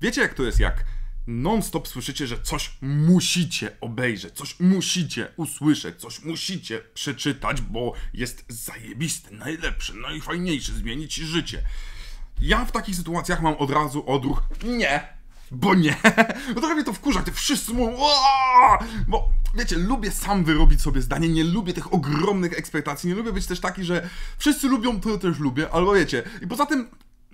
Wiecie, jak to jest, jak non-stop słyszycie, że coś musicie obejrzeć, coś musicie usłyszeć, coś musicie przeczytać, bo jest zajebisty, najlepszy, najfajniejszy, zmieni ci życie. Ja w takich sytuacjach mam od razu odruch nie, bo nie. Bo trochę mnie to wkurza, gdy wszyscy mówią Bo wiecie, lubię sam wyrobić sobie zdanie, nie lubię tych ogromnych ekspektacji, nie lubię być też taki, że wszyscy lubią, to ja też lubię, albo wiecie. I poza tym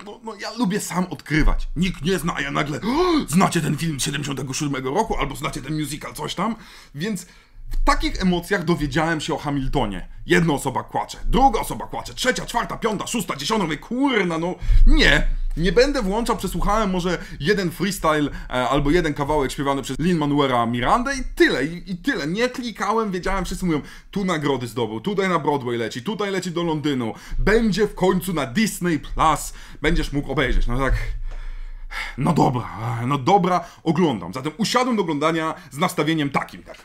no, no, ja lubię sam odkrywać. Nikt nie zna, a ja nagle znacie ten film z 77 roku albo znacie ten musical, coś tam. Więc w takich emocjach dowiedziałem się o Hamiltonie. Jedna osoba kłacze, druga osoba kłacze, trzecia, czwarta, piąta, szósta, dziesiąta, mówię, kurna, no nie. Nie będę włączał, przesłuchałem może jeden freestyle e, albo jeden kawałek śpiewany przez Lin-Manuela Miranda i tyle, i, i, tyle. Nie klikałem, wiedziałem, wszyscy mówią, tu nagrody zdobył, tutaj na Broadway leci, tutaj leci do Londynu, będzie w końcu na Disney+, Plus, będziesz mógł obejrzeć. No tak... No dobra, no dobra, oglądam. Zatem usiadłem do oglądania z nastawieniem takim, tak.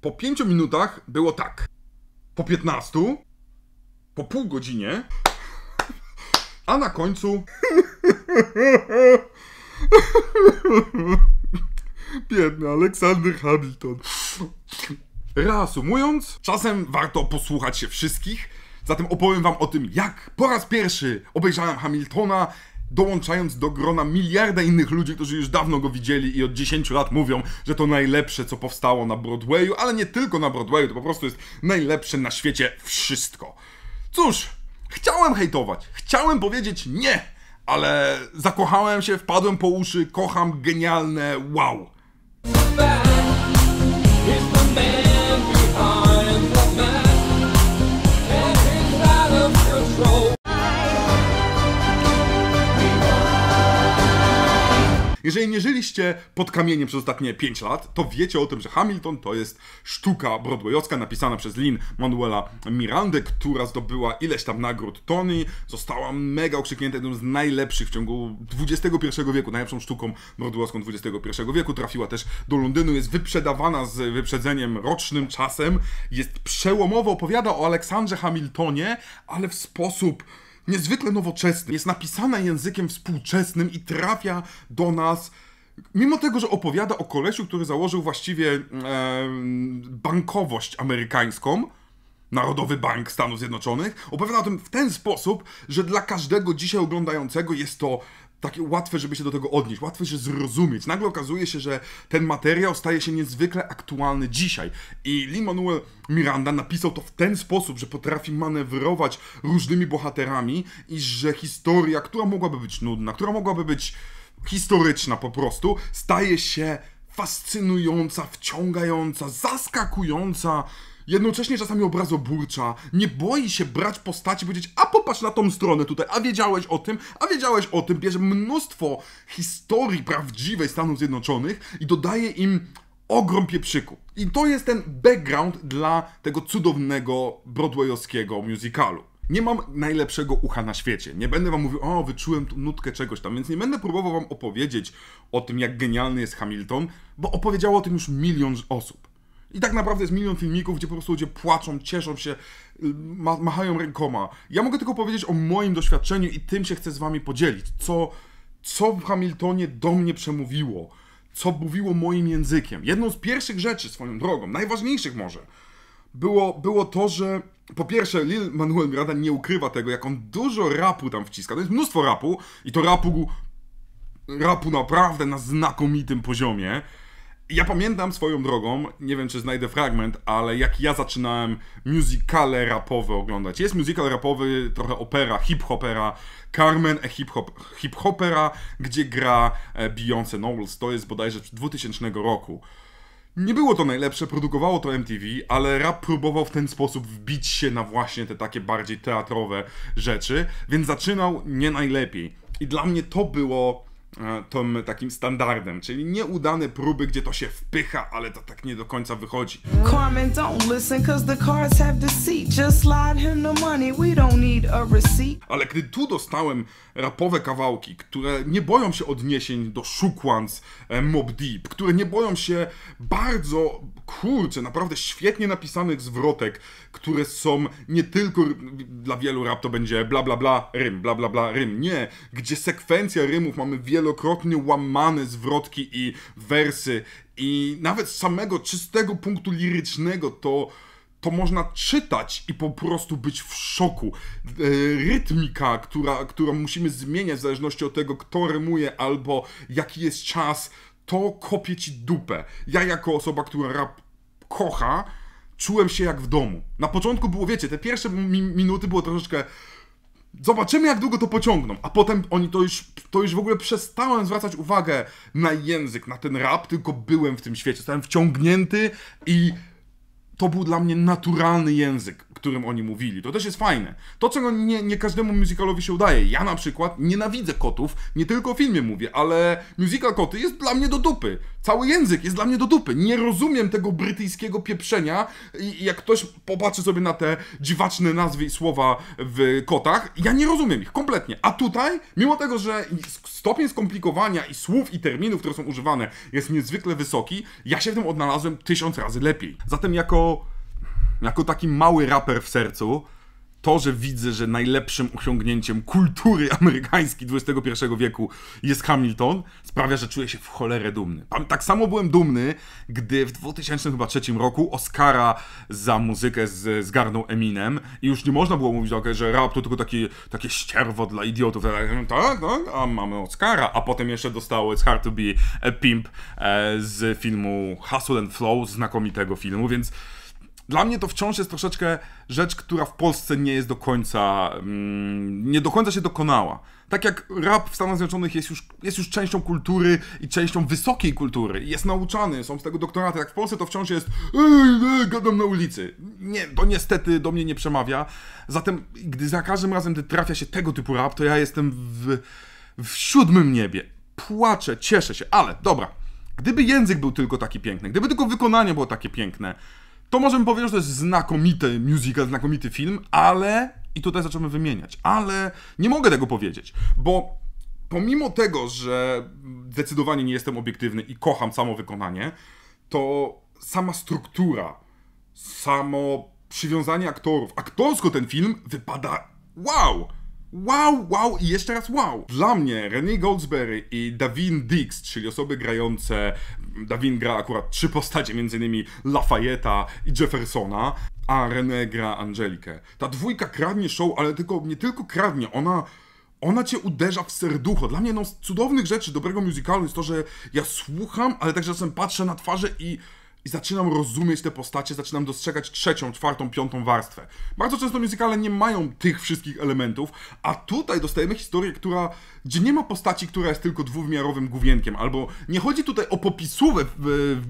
Po pięciu minutach było tak. Po piętnastu, po pół godzinie a na końcu. Biedny Aleksander Hamilton. Reasumując, czasem warto posłuchać się wszystkich, zatem opowiem wam o tym, jak po raz pierwszy obejrzałem Hamiltona, dołączając do grona miliarda innych ludzi, którzy już dawno go widzieli i od 10 lat mówią, że to najlepsze, co powstało na Broadwayu, ale nie tylko na Broadwayu, to po prostu jest najlepsze na świecie wszystko. Cóż, Chciałem hejtować, chciałem powiedzieć nie, ale zakochałem się, wpadłem po uszy, kocham, genialne, wow. Jeżeli nie żyliście pod kamieniem przez ostatnie 5 lat, to wiecie o tym, że Hamilton to jest sztuka broadwayowska napisana przez Lin Manuela Mirandę, która zdobyła ileś tam nagród Tony, została mega okrzyknięta jedną z najlepszych w ciągu XXI wieku, najlepszą sztuką broadwayowską XXI wieku. Trafiła też do Londynu, jest wyprzedawana z wyprzedzeniem rocznym czasem, jest przełomowo opowiada o Aleksandrze Hamiltonie, ale w sposób niezwykle nowoczesny, jest napisana językiem współczesnym i trafia do nas mimo tego, że opowiada o kolesiu, który założył właściwie e, bankowość amerykańską, Narodowy Bank Stanów Zjednoczonych, opowiada o tym w ten sposób, że dla każdego dzisiaj oglądającego jest to takie łatwe, żeby się do tego odnieść, łatwe się zrozumieć. Nagle okazuje się, że ten materiał staje się niezwykle aktualny dzisiaj. I Lin-Manuel Miranda napisał to w ten sposób, że potrafi manewrować różnymi bohaterami i że historia, która mogłaby być nudna, która mogłaby być historyczna po prostu, staje się fascynująca, wciągająca, zaskakująca, jednocześnie czasami obrazoburcza, nie boi się brać postaci i powiedzieć, a popatrz na tą stronę tutaj, a wiedziałeś o tym, a wiedziałeś o tym, bierze mnóstwo historii prawdziwej Stanów Zjednoczonych i dodaje im ogrom pieprzyku. I to jest ten background dla tego cudownego broadwayowskiego musicalu. Nie mam najlepszego ucha na świecie. Nie będę wam mówił, o, wyczułem tu nutkę czegoś tam, więc nie będę próbował wam opowiedzieć o tym, jak genialny jest Hamilton, bo opowiedziało o tym już milion osób. I tak naprawdę jest milion filmików, gdzie po prostu ludzie płaczą, cieszą się, ma machają rękoma. Ja mogę tylko powiedzieć o moim doświadczeniu i tym się chcę z wami podzielić. Co, co w Hamiltonie do mnie przemówiło, co mówiło moim językiem. Jedną z pierwszych rzeczy swoją drogą, najważniejszych może, było, było to, że po pierwsze, Lil Manuel Miranda nie ukrywa tego, jak on dużo rapu tam wciska. To jest mnóstwo rapu i to rapu, rapu naprawdę na znakomitym poziomie ja pamiętam swoją drogą, nie wiem czy znajdę fragment, ale jak ja zaczynałem musicale rapowe oglądać. Jest musical rapowy, trochę opera, hip-hopera, Carmen e hip-hopera, gdzie gra e, Beyoncé Knowles. To jest bodajże 2000 roku. Nie było to najlepsze, produkowało to MTV, ale rap próbował w ten sposób wbić się na właśnie te takie bardziej teatrowe rzeczy, więc zaczynał nie najlepiej. I dla mnie to było E, tym takim standardem, czyli nieudane próby, gdzie to się wpycha, ale to tak nie do końca wychodzi. Carmen, don't listen, cause the cards have deceit. Just slide him the money, we don't need a receipt. Ale gdy tu dostałem rapowe kawałki, które nie boją się odniesień do Shukwans, e, Mob Deep, które nie boją się bardzo, kurczę, naprawdę świetnie napisanych zwrotek, które są nie tylko, dla wielu rap to będzie bla bla bla rym, bla bla bla rym, nie, gdzie sekwencja rymów mamy wiele wielokrotnie łamane zwrotki i wersy i nawet z samego czystego punktu lirycznego to to można czytać i po prostu być w szoku. E, rytmika, która, którą musimy zmieniać w zależności od tego, kto remuje albo jaki jest czas, to kopie ci dupę. Ja jako osoba, która rap kocha, czułem się jak w domu. Na początku było, wiecie, te pierwsze mi minuty było troszeczkę Zobaczymy, jak długo to pociągną, a potem oni to już, to już w ogóle przestałem zwracać uwagę na język, na ten rap, tylko byłem w tym świecie, zostałem wciągnięty i to był dla mnie naturalny język, którym oni mówili. To też jest fajne. To, czego nie, nie każdemu musicalowi się udaje. Ja na przykład nienawidzę kotów, nie tylko w filmie mówię, ale musical koty jest dla mnie do dupy. Cały język jest dla mnie do dupy. Nie rozumiem tego brytyjskiego pieprzenia. I jak ktoś popatrzy sobie na te dziwaczne nazwy i słowa w kotach, ja nie rozumiem ich kompletnie. A tutaj, mimo tego, że stopień skomplikowania i słów i terminów, które są używane, jest niezwykle wysoki, ja się w tym odnalazłem tysiąc razy lepiej. Zatem jako, jako taki mały raper w sercu, to, że widzę, że najlepszym osiągnięciem kultury amerykańskiej XXI wieku jest Hamilton, sprawia, że czuję się w cholerę dumny. Tak samo byłem dumny, gdy w 2003 roku Oscara za muzykę z, zgarnął Eminem i już nie można było mówić, okay, że rap to tylko takie, takie ścierwo dla idiotów. Tak, tak, tak, a mamy Oscara, a potem jeszcze dostało It's Hard to Be a Pimp e, z filmu Hustle and Flow, znakomitego filmu, więc dla mnie to wciąż jest troszeczkę rzecz, która w Polsce nie jest do końca, mm, nie do końca się dokonała. Tak jak rap w Stanach Zjednoczonych jest już, jest już częścią kultury i częścią wysokiej kultury, jest nauczany, są z tego doktoraty, jak w Polsce to wciąż jest ej, no, gadam na ulicy. Nie, to niestety do mnie nie przemawia. Zatem, gdy za każdym razem, gdy trafia się tego typu rap, to ja jestem w, w siódmym niebie. Płaczę, cieszę się, ale dobra. Gdyby język był tylko taki piękny, gdyby tylko wykonanie było takie piękne, to możemy powiedzieć, że to jest znakomity musical, znakomity film, ale, i tutaj zaczynamy wymieniać, ale nie mogę tego powiedzieć, bo pomimo tego, że zdecydowanie nie jestem obiektywny i kocham samo wykonanie, to sama struktura, samo przywiązanie aktorów, aktorsko ten film wypada wow! wow, wow i jeszcze raz wow. Dla mnie René Goldsberry i Davin Dix, czyli osoby grające, Davin gra akurat trzy postacie, m.in. Lafayette'a i Jeffersona, a René gra Angelikę. Ta dwójka kradnie show, ale tylko, nie tylko kradnie, ona ona cię uderza w serducho. Dla mnie jedną z cudownych rzeczy dobrego musicalu jest to, że ja słucham, ale także czasem patrzę na twarze i i zaczynam rozumieć te postacie, zaczynam dostrzegać trzecią, czwartą, piątą warstwę. Bardzo często muzykale nie mają tych wszystkich elementów, a tutaj dostajemy historię, która, gdzie nie ma postaci, która jest tylko dwuwymiarowym główienkiem, albo nie chodzi tutaj o popisówę w, w,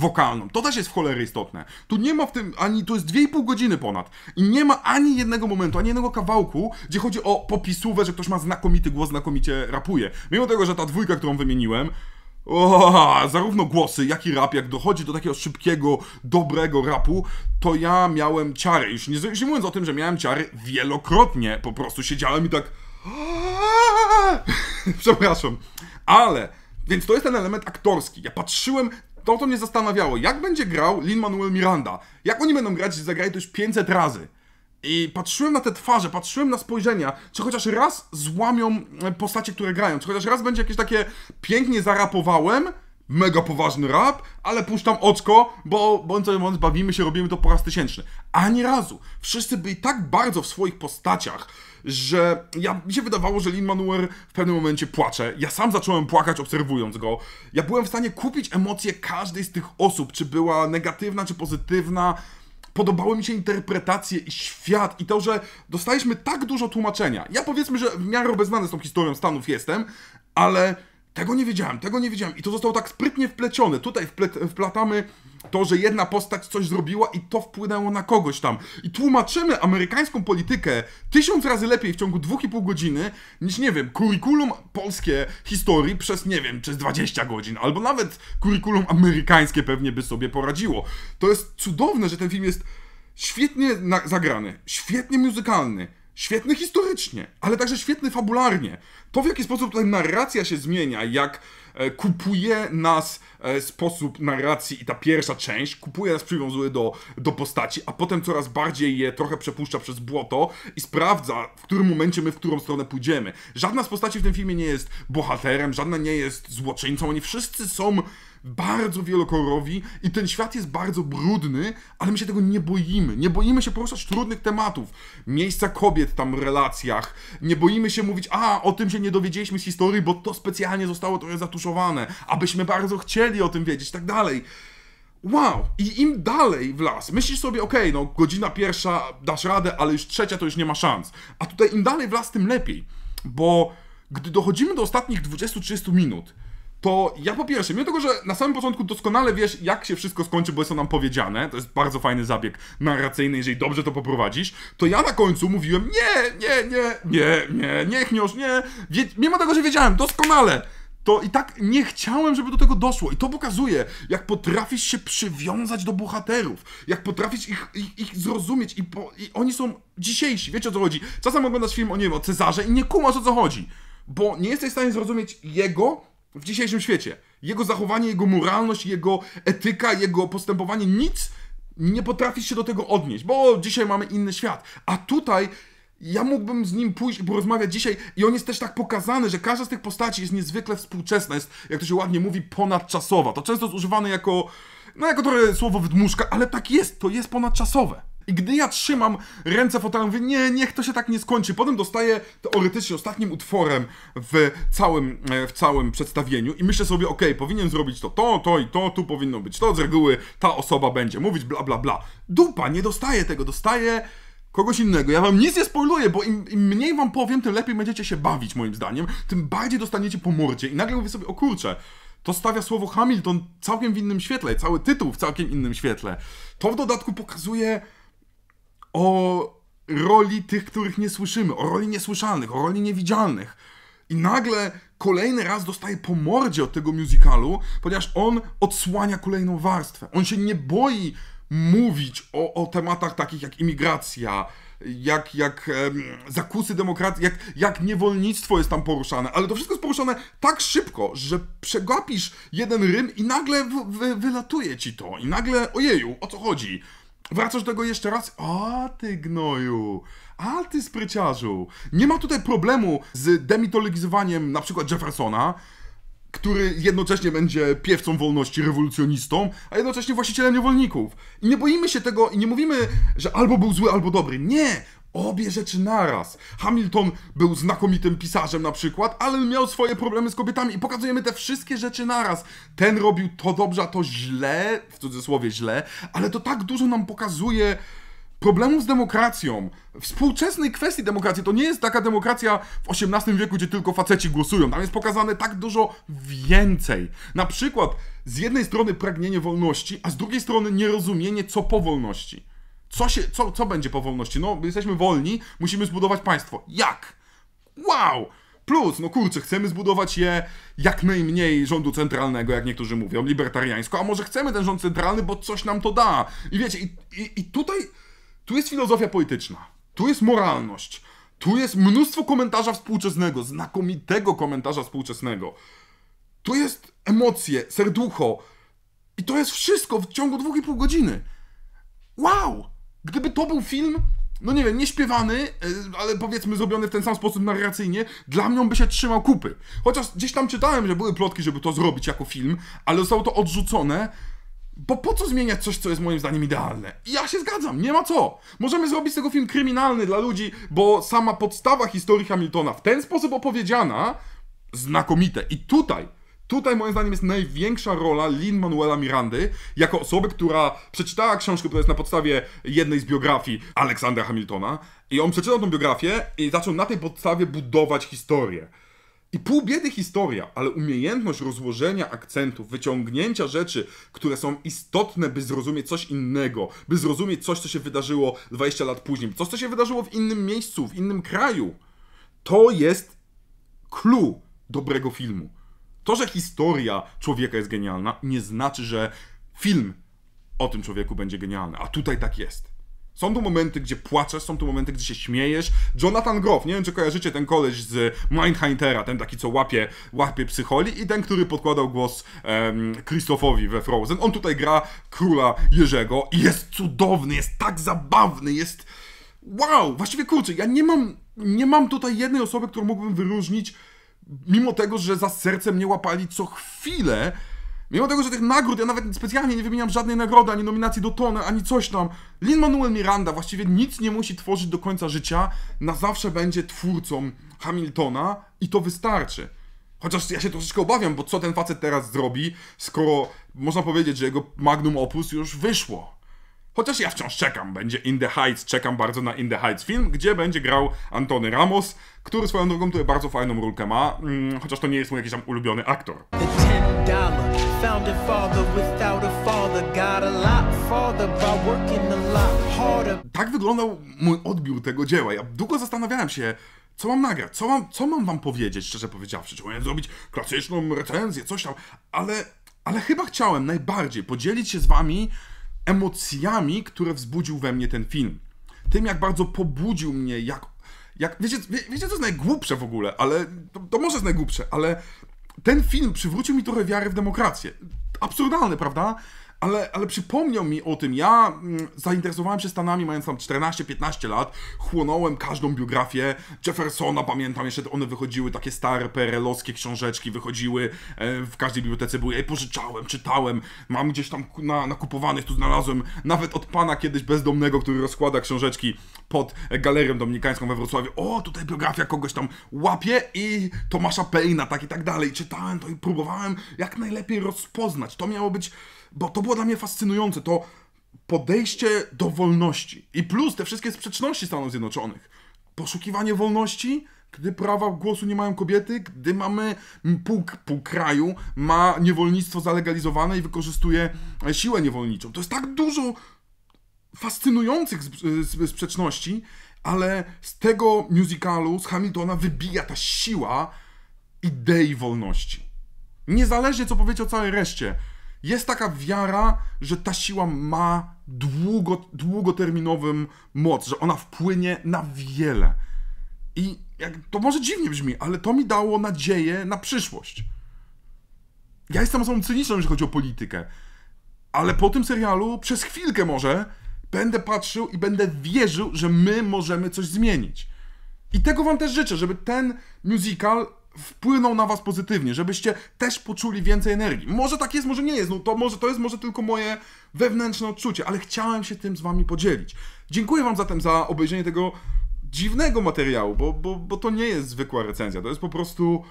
wokalną, to też jest w cholery istotne. Tu nie ma w tym ani, to jest 2,5 godziny ponad i nie ma ani jednego momentu, ani jednego kawałku, gdzie chodzi o popisówę, że ktoś ma znakomity głos, znakomicie rapuje. Mimo tego, że ta dwójka, którą wymieniłem, o, zarówno głosy, jak i rap, jak dochodzi do takiego szybkiego, dobrego rapu, to ja miałem ciary. Już nie, już nie mówiąc o tym, że miałem ciary wielokrotnie, po prostu siedziałem i tak. Przepraszam, ale. Więc to jest ten element aktorski. Ja patrzyłem, to to mnie zastanawiało, jak będzie grał Lin Manuel Miranda. Jak oni będą grać, zagrali to już 500 razy. I patrzyłem na te twarze, patrzyłem na spojrzenia, czy chociaż raz złamią e, postacie, które grają, czy chociaż raz będzie jakieś takie pięknie zarapowałem, mega poważny rap, ale puszczam oczko, bo bądź co bądź bawimy się, robimy to po raz tysięczny. Ani razu. Wszyscy byli tak bardzo w swoich postaciach, że ja, mi się wydawało, że Lin-Manuel w pewnym momencie płacze. Ja sam zacząłem płakać obserwując go. Ja byłem w stanie kupić emocje każdej z tych osób, czy była negatywna, czy pozytywna podobały mi się interpretacje i świat i to, że dostaliśmy tak dużo tłumaczenia. Ja powiedzmy, że w miarę obeznany z tą historią Stanów jestem, ale tego nie wiedziałem, tego nie wiedziałem i to zostało tak sprytnie wplecione. Tutaj wplet, wplatamy to, że jedna postać coś zrobiła i to wpłynęło na kogoś tam. I tłumaczymy amerykańską politykę tysiąc razy lepiej w ciągu dwóch i pół godziny niż, nie wiem, kurikulum polskie historii przez, nie wiem, przez 20 godzin, albo nawet kurikulum amerykańskie pewnie by sobie poradziło. To jest cudowne, że ten film jest świetnie zagrany, świetnie muzykalny, Świetny historycznie, ale także świetny fabularnie. To, w jaki sposób tutaj narracja się zmienia, jak e, kupuje nas e, sposób narracji i ta pierwsza część, kupuje nas, przywiązuje do, do postaci, a potem coraz bardziej je trochę przepuszcza przez błoto i sprawdza, w którym momencie my w którą stronę pójdziemy. Żadna z postaci w tym filmie nie jest bohaterem, żadna nie jest złoczyńcą, oni wszyscy są bardzo wielokolorowi i ten świat jest bardzo brudny, ale my się tego nie boimy. Nie boimy się poruszać trudnych tematów, miejsca kobiet tam w relacjach. Nie boimy się mówić, a o tym się nie dowiedzieliśmy z historii, bo to specjalnie zostało trochę zatuszowane, abyśmy bardzo chcieli o tym wiedzieć, tak dalej. Wow! I im dalej w las, myślisz sobie, okej, okay, no godzina pierwsza dasz radę, ale już trzecia to już nie ma szans. A tutaj im dalej w las, tym lepiej, bo gdy dochodzimy do ostatnich 20-30 minut, to ja po pierwsze, mimo tego, że na samym początku doskonale wiesz, jak się wszystko skończy, bo jest to nam powiedziane, to jest bardzo fajny zabieg narracyjny, jeżeli dobrze to poprowadzisz, to ja na końcu mówiłem, nie, nie, nie, nie, nie, nie chniosz, nie, Wie, mimo tego, że wiedziałem doskonale, to i tak nie chciałem, żeby do tego doszło. I to pokazuje, jak potrafisz się przywiązać do bohaterów, jak potrafisz ich, ich, ich zrozumieć i, po, i oni są dzisiejsi, wiecie o co chodzi. Czasem oglądasz film o, nie wiem, o Cezarze i nie kumasz o co chodzi, bo nie jesteś w stanie zrozumieć jego w dzisiejszym świecie. Jego zachowanie, jego moralność, jego etyka, jego postępowanie, nic nie potrafi się do tego odnieść, bo dzisiaj mamy inny świat. A tutaj ja mógłbym z nim pójść i porozmawiać dzisiaj i on jest też tak pokazany, że każda z tych postaci jest niezwykle współczesna, jest, jak to się ładnie mówi, ponadczasowa. To często jest używane jako, no jako trochę słowo wydmuszka, ale tak jest, to jest ponadczasowe. I gdy ja trzymam ręce fotelu, mówię, nie, niech to się tak nie skończy. Potem dostaję teoretycznie ostatnim utworem w całym, e, w całym przedstawieniu i myślę sobie, ok, powinien zrobić to, to, to i to, tu powinno być to, z reguły ta osoba będzie mówić, bla, bla, bla. Dupa, nie dostaję tego, dostaję kogoś innego. Ja wam nic nie spoiluję, bo im, im, mniej wam powiem, tym lepiej będziecie się bawić, moim zdaniem, tym bardziej dostaniecie po mordzie. I nagle mówię sobie, o kurczę, to stawia słowo Hamilton całkiem w innym świetle, cały tytuł w całkiem innym świetle. To w dodatku pokazuje o roli tych, których nie słyszymy, o roli niesłyszalnych, o roli niewidzialnych. I nagle kolejny raz dostaje po mordzie od tego musicalu, ponieważ on odsłania kolejną warstwę. On się nie boi mówić o, o tematach takich jak imigracja, jak, jak um, zakusy demokracji, jak, jak niewolnictwo jest tam poruszane, ale to wszystko jest poruszane tak szybko, że przegapisz jeden rym i nagle w, w, wylatuje ci to i nagle ojeju, o co chodzi? Wracasz do tego jeszcze raz. A ty gnoju, a ty spryciarzu. Nie ma tutaj problemu z demitologizowaniem na przykład Jeffersona, który jednocześnie będzie piewcą wolności, rewolucjonistą, a jednocześnie właścicielem niewolników. I nie boimy się tego i nie mówimy, że albo był zły, albo dobry. Nie! obie rzeczy naraz. Hamilton był znakomitym pisarzem na przykład, ale miał swoje problemy z kobietami i pokazujemy te wszystkie rzeczy naraz. Ten robił to dobrze, a to źle, w cudzysłowie źle, ale to tak dużo nam pokazuje problemów z demokracją, współczesnej kwestii demokracji. To nie jest taka demokracja w XVIII wieku, gdzie tylko faceci głosują. Tam jest pokazane tak dużo więcej. Na przykład z jednej strony pragnienie wolności, a z drugiej strony nierozumienie co po wolności. Co, się, co, co będzie po wolności? No, jesteśmy wolni, musimy zbudować państwo. Jak? Wow! Plus, no kurczę, chcemy zbudować je jak najmniej rządu centralnego, jak niektórzy mówią, libertariańsko, a może chcemy ten rząd centralny, bo coś nam to da. I wiecie, i, i, i tutaj, tu jest filozofia polityczna, tu jest moralność, tu jest mnóstwo komentarza współczesnego, znakomitego komentarza współczesnego. Tu jest emocje, serducho. I to jest wszystko w ciągu dwóch i pół godziny. Wow! Gdyby to był film, no nie wiem, nie śpiewany, e, ale powiedzmy zrobiony w ten sam sposób narracyjnie, dla mnie on by się trzymał kupy. Chociaż gdzieś tam czytałem, że były plotki, żeby to zrobić jako film, ale zostało to odrzucone. Bo po co zmieniać coś, co jest moim zdaniem idealne? I ja się zgadzam, nie ma co. Możemy zrobić z tego film kryminalny dla ludzi, bo sama podstawa historii Hamiltona w ten sposób opowiedziana, znakomite. I tutaj Tutaj moim zdaniem jest największa rola Lin-Manuela Mirandy, jako osoby, która przeczytała książkę, która jest na podstawie jednej z biografii Aleksandra Hamiltona i on przeczytał tą biografię i zaczął na tej podstawie budować historię. I pół biedy historia, ale umiejętność rozłożenia akcentów, wyciągnięcia rzeczy, które są istotne, by zrozumieć coś innego, by zrozumieć coś, co się wydarzyło 20 lat później, coś, co się wydarzyło w innym miejscu, w innym kraju, to jest clue dobrego filmu. To, że historia człowieka jest genialna, nie znaczy, że film o tym człowieku będzie genialny. A tutaj tak jest. Są tu momenty, gdzie płaczesz, są tu momenty, gdzie się śmiejesz. Jonathan Groff, nie wiem czy kojarzycie ten koleś z Mindhuntera, ten taki co łapie, łapie psycholi i ten, który podkładał głos um, Christophowi we Frozen. On tutaj gra króla Jerzego i jest cudowny, jest tak zabawny, jest... Wow! Właściwie kurczę, ja nie mam, nie mam tutaj jednej osoby, którą mógłbym wyróżnić mimo tego, że za serce mnie łapali co chwilę, mimo tego, że tych nagród, ja nawet specjalnie nie wymieniam żadnej nagrody, ani nominacji do Tony, ani coś tam, Lin-Manuel Miranda właściwie nic nie musi tworzyć do końca życia, na zawsze będzie twórcą Hamiltona i to wystarczy. Chociaż ja się troszeczkę obawiam, bo co ten facet teraz zrobi, skoro można powiedzieć, że jego magnum opus już wyszło. Chociaż ja wciąż czekam, będzie In the Heights, czekam bardzo na In the Heights film, gdzie będzie grał Antony Ramos, który swoją drogą tutaj bardzo fajną rulkę ma, hmm, chociaż to nie jest mój jakiś tam ulubiony aktor. Tak wyglądał mój odbiór tego dzieła. Ja długo zastanawiałem się, co mam nagrać, co mam, co mam wam powiedzieć, szczerze powiedziawszy. Czy mam zrobić klasyczną recenzję, coś tam, ale, ale chyba chciałem najbardziej podzielić się z wami emocjami, które wzbudził we mnie ten film. Tym, jak bardzo pobudził mnie, jak. jak wiecie, wie, wiecie, co jest najgłupsze w ogóle, ale. To, to może jest najgłupsze, ale ten film przywrócił mi trochę wiary w demokrację. Absurdalny, prawda? ale, ale przypomniał mi o tym. Ja mm, zainteresowałem się Stanami mając tam 14-15 lat, chłonąłem każdą biografię Jeffersona, pamiętam jeszcze one wychodziły, takie stare perelowskie książeczki wychodziły, e, w każdej bibliotece były, ja pożyczałem, czytałem, mam gdzieś tam na, nakupowanych, tu znalazłem nawet od pana kiedyś bezdomnego, który rozkłada książeczki pod galerią dominikańską we Wrocławiu, o tutaj biografia kogoś tam łapie i Tomasza Pejna, tak i tak dalej, czytałem to i próbowałem jak najlepiej rozpoznać, to miało być, bo to było dla mnie fascynujące, to podejście do wolności. I plus te wszystkie sprzeczności Stanów Zjednoczonych. Poszukiwanie wolności, gdy prawa głosu nie mają kobiety, gdy mamy pół, pół kraju ma niewolnictwo zalegalizowane i wykorzystuje siłę niewolniczą. To jest tak dużo fascynujących sprzeczności, ale z tego musicalu, z Hamiltona wybija ta siła idei wolności. Niezależnie co powiecie o całej reszcie, jest taka wiara, że ta siła ma długo, długoterminową moc, że ona wpłynie na wiele. I jak, to może dziwnie brzmi, ale to mi dało nadzieję na przyszłość. Ja jestem osobą cyniczną, jeżeli chodzi o politykę, ale po tym serialu przez chwilkę może będę patrzył i będę wierzył, że my możemy coś zmienić. I tego wam też życzę, żeby ten musical wpłyną na was pozytywnie, żebyście też poczuli więcej energii. Może tak jest, może nie jest, no to może to jest może tylko moje wewnętrzne odczucie, ale chciałem się tym z wami podzielić. Dziękuję wam zatem za obejrzenie tego dziwnego materiału, bo, bo, bo to nie jest zwykła recenzja, to jest po prostu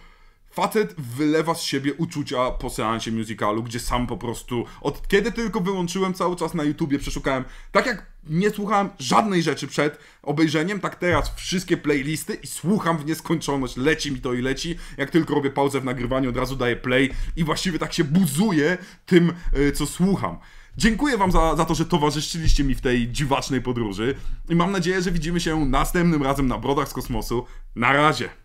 Facet wylewa z siebie uczucia po seansie musicalu, gdzie sam po prostu, od kiedy tylko wyłączyłem cały czas na YouTubie, przeszukałem, tak jak nie słuchałem żadnej rzeczy przed obejrzeniem, tak teraz wszystkie playlisty i słucham w nieskończoność, leci mi to i leci, jak tylko robię pauzę w nagrywaniu, od razu daję play i właściwie tak się buzuję tym, e, co słucham. Dziękuję Wam za, za to, że towarzyszyliście mi w tej dziwacznej podróży i mam nadzieję, że widzimy się następnym razem na Brodach z Kosmosu. Na razie!